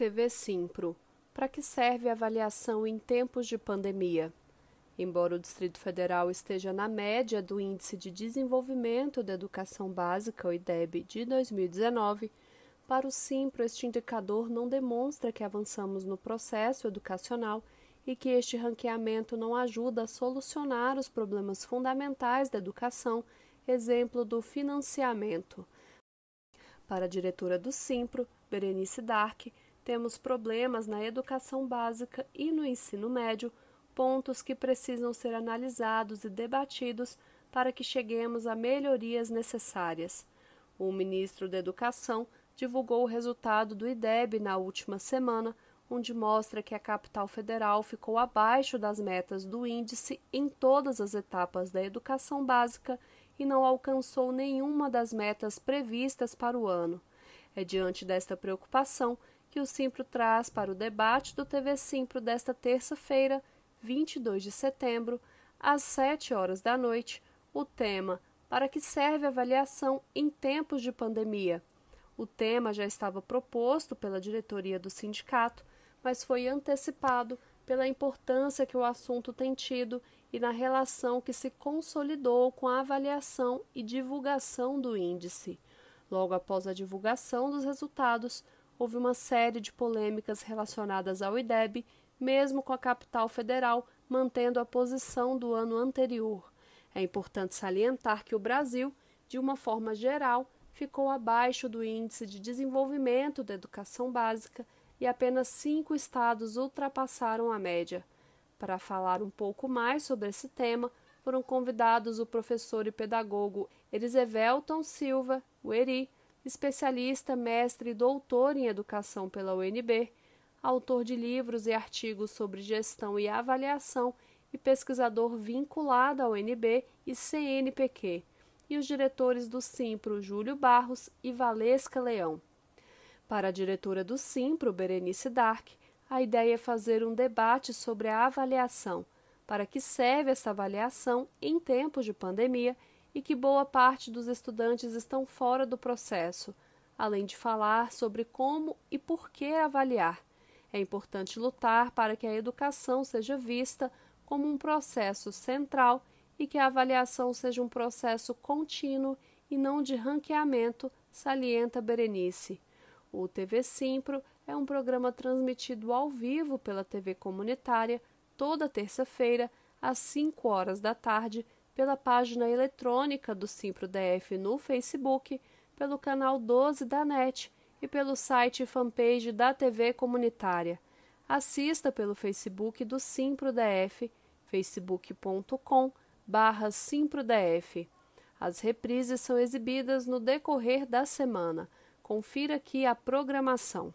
TV Simpro. Para que serve a avaliação em tempos de pandemia? Embora o Distrito Federal esteja na média do Índice de Desenvolvimento da Educação Básica, o IDEB, de 2019, para o Simpro este indicador não demonstra que avançamos no processo educacional e que este ranqueamento não ajuda a solucionar os problemas fundamentais da educação, exemplo do financiamento. Para a diretora do Simpro, Berenice Dark, temos problemas na educação básica e no ensino médio, pontos que precisam ser analisados e debatidos para que cheguemos a melhorias necessárias. O ministro da Educação divulgou o resultado do IDEB na última semana, onde mostra que a capital federal ficou abaixo das metas do índice em todas as etapas da educação básica e não alcançou nenhuma das metas previstas para o ano. É diante desta preocupação que o Simpro traz para o debate do TV Simpro desta terça-feira, 22 de setembro, às 7 horas da noite, o tema Para que serve a avaliação em tempos de pandemia? O tema já estava proposto pela diretoria do sindicato, mas foi antecipado pela importância que o assunto tem tido e na relação que se consolidou com a avaliação e divulgação do índice. Logo após a divulgação dos resultados, houve uma série de polêmicas relacionadas ao IDEB, mesmo com a capital federal mantendo a posição do ano anterior. É importante salientar que o Brasil, de uma forma geral, ficou abaixo do Índice de Desenvolvimento da Educação Básica e apenas cinco estados ultrapassaram a média. Para falar um pouco mais sobre esse tema, foram convidados o professor e pedagogo Erisevelton Silva, o Eri, especialista, mestre e doutor em educação pela UNB, autor de livros e artigos sobre gestão e avaliação e pesquisador vinculado à UNB e CNPq, e os diretores do Simpro Júlio Barros e Valesca Leão. Para a diretora do Simpro, Berenice Dark, a ideia é fazer um debate sobre a avaliação, para que serve essa avaliação em tempos de pandemia e que boa parte dos estudantes estão fora do processo, além de falar sobre como e por que avaliar. É importante lutar para que a educação seja vista como um processo central e que a avaliação seja um processo contínuo e não de ranqueamento, salienta Berenice. O TV Simpro é um programa transmitido ao vivo pela TV comunitária toda terça-feira às 5 horas da tarde pela página eletrônica do SimproDF no Facebook, pelo canal 12 da NET e pelo site fanpage da TV Comunitária. Assista pelo Facebook do SimproDF, facebook.com barra SimproDF. As reprises são exibidas no decorrer da semana. Confira aqui a programação.